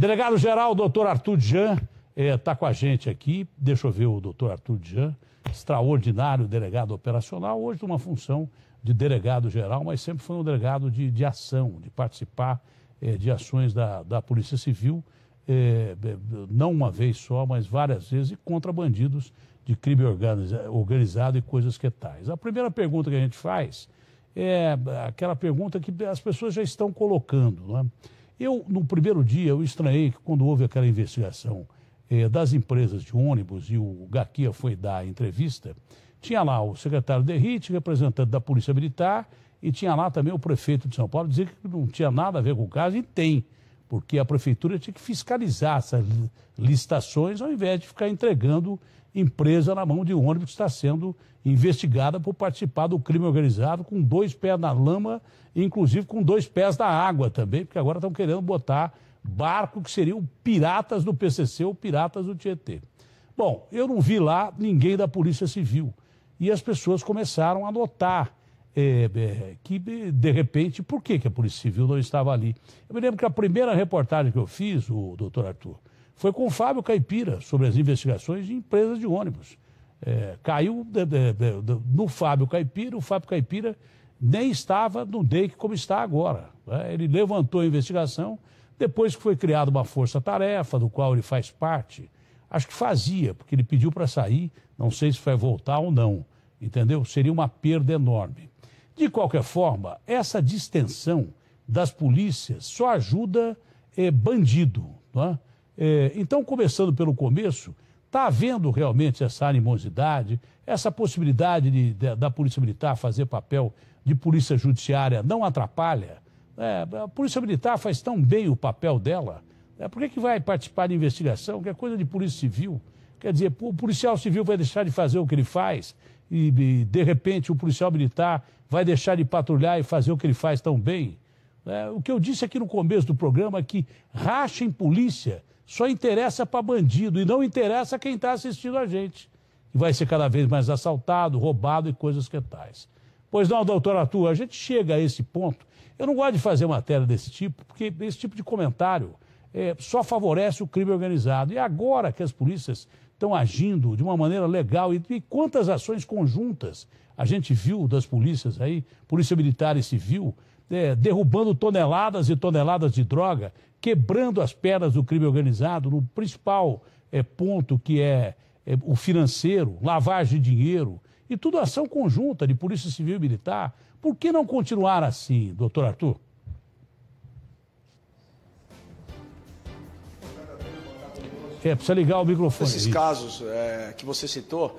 Delegado-geral, doutor Arthur Jean, está eh, com a gente aqui. Deixa eu ver o doutor Arthur Jean, extraordinário delegado operacional, hoje numa função de delegado-geral, mas sempre foi um delegado de, de ação, de participar eh, de ações da, da Polícia Civil, eh, não uma vez só, mas várias vezes, e contra bandidos de crime organizado e coisas que tais. A primeira pergunta que a gente faz é aquela pergunta que as pessoas já estão colocando, não é? Eu, no primeiro dia, eu estranhei que quando houve aquela investigação eh, das empresas de ônibus e o Gaquia foi dar a entrevista, tinha lá o secretário de RIT, representante da Polícia Militar, e tinha lá também o prefeito de São Paulo, dizer que não tinha nada a ver com o caso, e tem porque a prefeitura tinha que fiscalizar essas licitações ao invés de ficar entregando empresa na mão de um ônibus que está sendo investigada por participar do crime organizado com dois pés na lama, inclusive com dois pés na água também, porque agora estão querendo botar barco que seriam piratas do PCC ou piratas do Tietê. Bom, eu não vi lá ninguém da Polícia Civil e as pessoas começaram a notar é, é, que, de repente, por que, que a Polícia Civil não estava ali? Eu me lembro que a primeira reportagem que eu fiz, o doutor Arthur, foi com o Fábio Caipira sobre as investigações de empresas de ônibus. É, caiu de, de, de, no Fábio Caipira, o Fábio Caipira nem estava no DEIC como está agora. Né? Ele levantou a investigação depois que foi criada uma força-tarefa, do qual ele faz parte. Acho que fazia, porque ele pediu para sair, não sei se vai voltar ou não, entendeu? Seria uma perda enorme. De qualquer forma, essa distensão das polícias só ajuda eh, é, bandido. É? É, então, começando pelo começo, está havendo realmente essa animosidade, essa possibilidade de, de, da Polícia Militar fazer papel de Polícia Judiciária não atrapalha? É, a Polícia Militar faz tão bem o papel dela, é, por que, que vai participar de investigação? Que é coisa de Polícia Civil. Quer dizer, o policial civil vai deixar de fazer o que ele faz e, de repente o policial militar vai deixar de patrulhar e fazer o que ele faz tão bem. É, o que eu disse aqui no começo do programa é que racha em polícia só interessa para bandido e não interessa quem está assistindo a gente. E vai ser cada vez mais assaltado, roubado e coisas que tais. Pois não, doutora Tua, a gente chega a esse ponto. Eu não gosto de fazer matéria desse tipo, porque esse tipo de comentário é, só favorece o crime organizado. E agora que as polícias estão agindo de uma maneira legal. E, e quantas ações conjuntas a gente viu das polícias aí, Polícia Militar e Civil, é, derrubando toneladas e toneladas de droga, quebrando as pernas do crime organizado no principal é, ponto que é, é o financeiro, lavagem de dinheiro, e tudo ação conjunta de Polícia Civil e Militar. Por que não continuar assim, doutor Arthur? É, precisa ligar o microfone. Esses casos é, que você citou.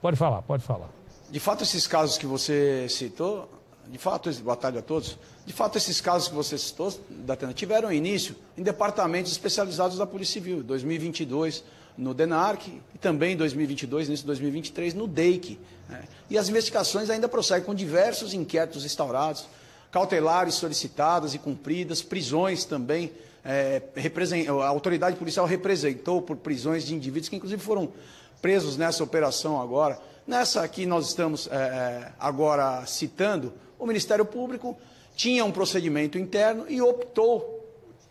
Pode falar, pode falar. De fato, esses casos que você citou, de fato, boa tarde a todos. De fato, esses casos que você citou, Datena, tiveram início em departamentos especializados da Polícia Civil, 2022 no DENARC e também em 2022, início de 2023, no DEIC. Né? E as investigações ainda prosseguem com diversos inquéritos instaurados, cautelares solicitadas e cumpridas, prisões também é, a autoridade policial representou por prisões de indivíduos que, inclusive, foram presos nessa operação agora. Nessa que nós estamos é, é, agora citando, o Ministério Público tinha um procedimento interno e optou,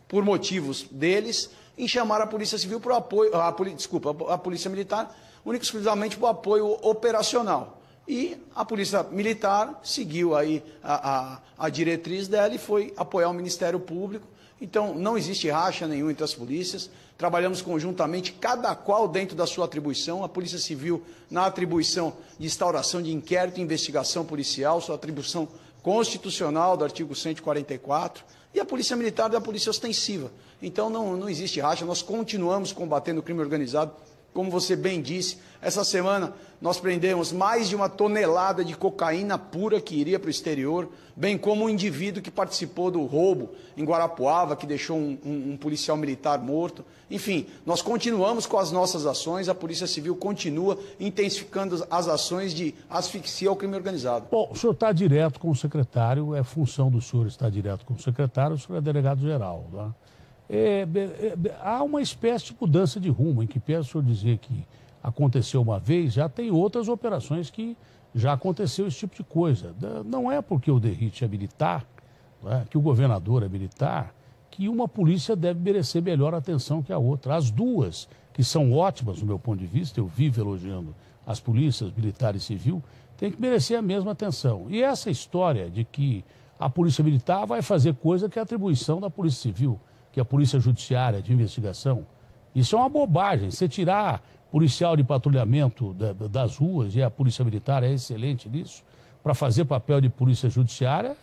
por motivos deles, em chamar a Polícia Civil para o apoio, a, desculpa, a Polícia Militar, única e exclusivamente para o apoio operacional. E a Polícia Militar seguiu aí a, a, a diretriz dela e foi apoiar o Ministério Público então, não existe racha nenhum entre as polícias. Trabalhamos conjuntamente, cada qual dentro da sua atribuição. A Polícia Civil na atribuição de instauração de inquérito e investigação policial, sua atribuição constitucional do artigo 144, e a Polícia Militar da Polícia Ostensiva. Então, não, não existe racha. Nós continuamos combatendo o crime organizado como você bem disse, essa semana nós prendemos mais de uma tonelada de cocaína pura que iria para o exterior, bem como um indivíduo que participou do roubo em Guarapuava, que deixou um, um, um policial militar morto. Enfim, nós continuamos com as nossas ações, a Polícia Civil continua intensificando as ações de asfixia ao crime organizado. Bom, o senhor está direto com o secretário, é função do senhor estar direto com o secretário, o senhor é delegado-geral, não né? É, é, há uma espécie de mudança de rumo, em que peço o senhor dizer que aconteceu uma vez, já tem outras operações que já aconteceu esse tipo de coisa. Não é porque o Derrite é militar, né, que o governador é militar, que uma polícia deve merecer melhor atenção que a outra. As duas, que são ótimas do meu ponto de vista, eu vivo elogiando as polícias, militar e civil, tem que merecer a mesma atenção. E essa história de que a polícia militar vai fazer coisa que é atribuição da polícia civil que a Polícia Judiciária de Investigação. Isso é uma bobagem. Você tirar policial de patrulhamento da, das ruas e a Polícia Militar é excelente nisso, para fazer papel de Polícia Judiciária,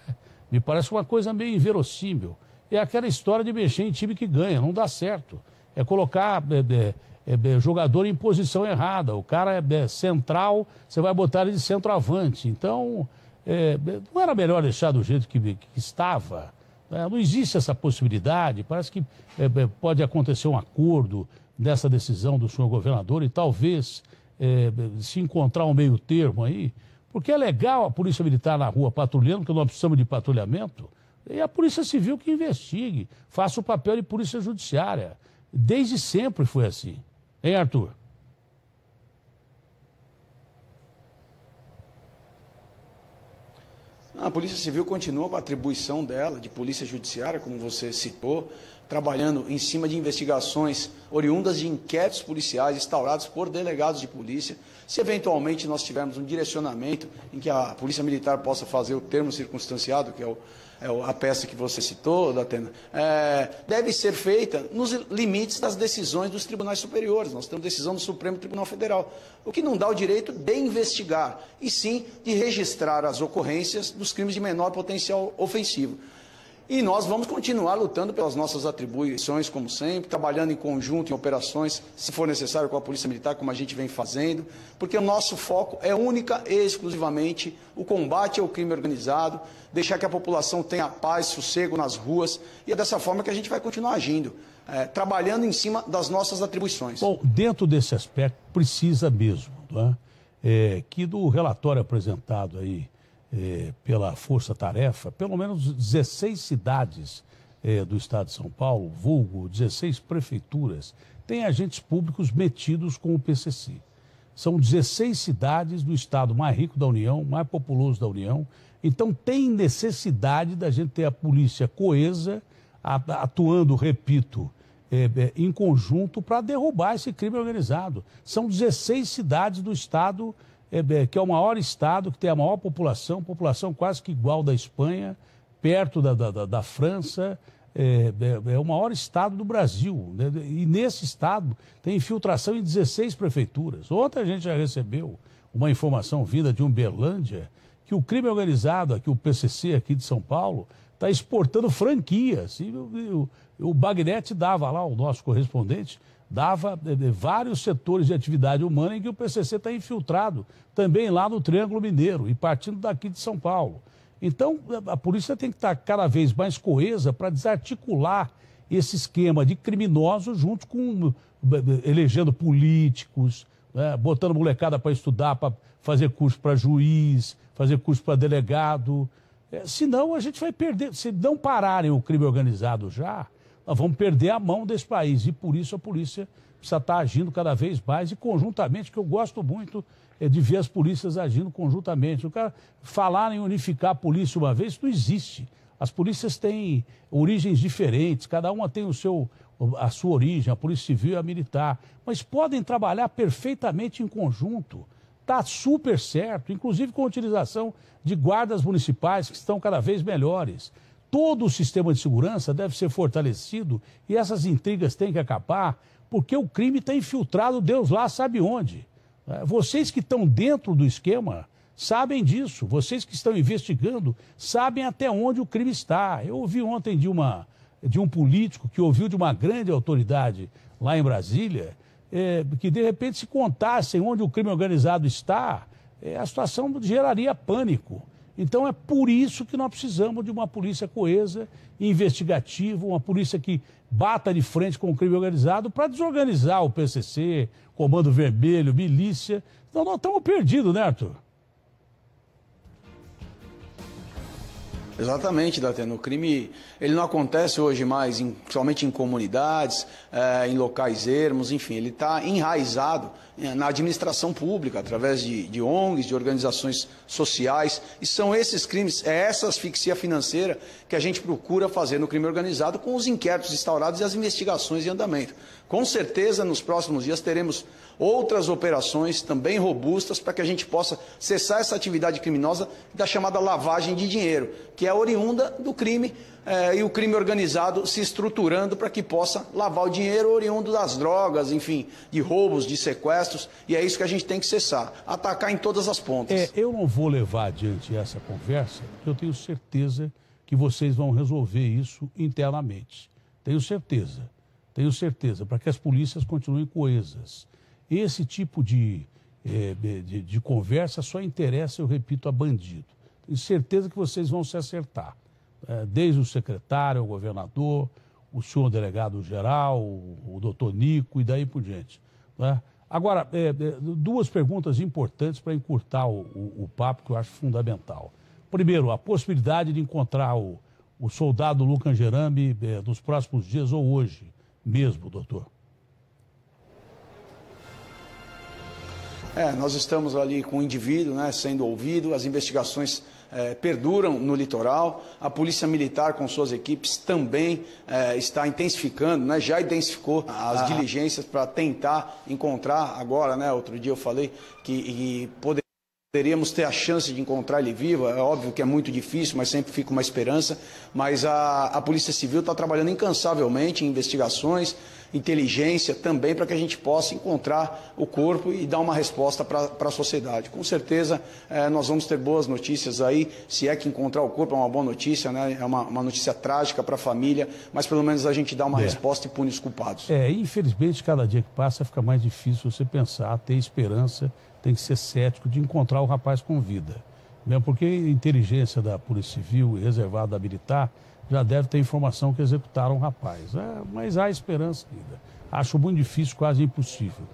me parece uma coisa meio inverossímil. É aquela história de mexer em time que ganha, não dá certo. É colocar é, é, é, é jogador em posição errada. O cara é, é, central, você vai botar ele de centroavante. Então, é, não era melhor deixar do jeito que, que estava? É, não existe essa possibilidade. Parece que é, é, pode acontecer um acordo dessa decisão do senhor governador e talvez é, se encontrar um meio termo aí, porque é legal a Polícia Militar na rua patrulhando, porque nós precisamos de patrulhamento, e a Polícia Civil que investigue, faça o papel de Polícia Judiciária. Desde sempre foi assim. Hein, Arthur? A Polícia Civil continua com a atribuição dela de Polícia Judiciária, como você citou, trabalhando em cima de investigações oriundas de inquéritos policiais instaurados por delegados de polícia. Se eventualmente nós tivermos um direcionamento em que a Polícia Militar possa fazer o termo circunstanciado, que é o é a peça que você citou, da Atena, é, deve ser feita nos limites das decisões dos tribunais superiores. Nós temos decisão do Supremo Tribunal Federal, o que não dá o direito de investigar, e sim de registrar as ocorrências dos crimes de menor potencial ofensivo. E nós vamos continuar lutando pelas nossas atribuições, como sempre, trabalhando em conjunto em operações, se for necessário, com a Polícia Militar, como a gente vem fazendo, porque o nosso foco é única e exclusivamente o combate ao crime organizado, deixar que a população tenha paz, sossego nas ruas, e é dessa forma que a gente vai continuar agindo, é, trabalhando em cima das nossas atribuições. Bom, dentro desse aspecto, precisa mesmo, não é? É, que do relatório apresentado aí eh, pela Força Tarefa, pelo menos 16 cidades eh, do estado de São Paulo, vulgo 16 prefeituras, têm agentes públicos metidos com o PCC. São 16 cidades do estado mais rico da União, mais populoso da União. Então tem necessidade da gente ter a polícia coesa, atuando, repito, eh, eh, em conjunto para derrubar esse crime organizado. São 16 cidades do estado que é o maior estado, que tem a maior população, população quase que igual da Espanha, perto da, da, da França, é, é, é, o maior estado do Brasil. Né? E nesse estado tem infiltração em 16 prefeituras. Ontem a gente já recebeu uma informação vinda de Umberlândia que o crime organizado, aqui, o PCC aqui de São Paulo, está exportando franquias. E o, o, o Bagnete dava lá, o nosso correspondente, dava eh, vários setores de atividade humana em que o PCC está infiltrado, também lá no Triângulo Mineiro e partindo daqui de São Paulo. Então, a polícia tem que estar tá cada vez mais coesa para desarticular esse esquema de criminosos junto com elegendo políticos, né, botando molecada para estudar, para fazer curso para juiz, fazer curso para delegado. É, senão a gente vai perder, se não pararem o crime organizado já, nós vamos perder a mão desse país. E por isso a polícia precisa estar agindo cada vez mais e conjuntamente, que eu gosto muito é, de ver as polícias agindo conjuntamente. O cara falar em unificar a polícia uma vez, não existe. As polícias têm origens diferentes, cada uma tem o seu, a sua origem, a polícia civil e a militar, mas podem trabalhar perfeitamente em conjunto. Está super certo, inclusive com a utilização de guardas municipais que estão cada vez melhores todo o sistema de segurança deve ser fortalecido e essas intrigas têm que acabar, porque o crime está infiltrado, Deus lá sabe onde. É, vocês que estão dentro do esquema sabem disso, vocês que estão investigando sabem até onde o crime está. Eu ouvi ontem de, uma, de um político que ouviu de uma grande autoridade lá em Brasília, é, que de repente se contassem onde o crime organizado está, é, a situação geraria pânico. Então é por isso que nós precisamos de uma polícia coesa, investigativa, uma polícia que bata de frente com o crime organizado para desorganizar o PCC, Comando Vermelho, milícia. Então nós estamos perdidos, né, Arthur? Exatamente, Datena. O crime ele não acontece hoje mais, em, somente em comunidades, é, em locais ermos, enfim, ele está enraizado eh, na administração pública, através de, de ONGs, de organizações sociais. E são esses crimes, é essa asfixia financeira que a gente procura fazer no crime organizado com os inquéritos instaurados e as investigações em andamento. Com certeza, nos próximos dias teremos outras operações também robustas para que a gente possa cessar essa atividade criminosa da chamada lavagem de dinheiro, que é oriunda do crime eh, e o crime organizado se estruturando para que possa lavar o dinheiro oriundo das drogas, enfim, de roubos, de sequestros, e é isso que a gente tem que cessar, atacar em todas as pontas. É, eu não vou levar adiante essa conversa, porque eu tenho certeza que vocês vão resolver isso internamente. Tenho certeza tenho certeza, para que as polícias continuem coesas. Esse tipo de, é, de, de, conversa só interessa, eu repito, a bandido. Tenho certeza que vocês vão se acertar. É, desde o secretário, o governador, o senhor delegado-geral, o, o doutor Nico e daí por diante. Né? Agora, é, duas perguntas importantes para encurtar o, o, o, papo que eu acho fundamental. Primeiro, a possibilidade de encontrar o, o soldado Lucan Gerame nos próximos dias ou hoje mesmo, doutor? É, nós estamos ali com o indivíduo né, sendo ouvido, as investigações é, perduram no litoral, a Polícia Militar, com suas equipes, também é, está intensificando, né, já intensificou as ah, ah. diligências para tentar encontrar agora, né, outro dia eu falei que poderia teríamos ter a chance de encontrar ele vivo, é óbvio que é muito difícil, mas sempre fica uma esperança. Mas a, a Polícia Civil está trabalhando incansavelmente em investigações, inteligência também para que a gente possa encontrar o corpo e dar uma resposta para a sociedade. Com certeza é, nós vamos ter boas notícias aí, se é que encontrar o corpo é uma boa notícia, né? é uma, uma notícia trágica para a família, mas pelo menos a gente dá uma é. resposta e pune os culpados. É, infelizmente, cada dia que passa fica mais difícil você pensar, ter esperança, tem que ser cético de encontrar o rapaz com vida. Né? Porque a inteligência da Polícia Civil e reservada militar já deve ter informação que executaram o rapaz. É, mas há esperança ainda. Acho muito difícil, quase impossível.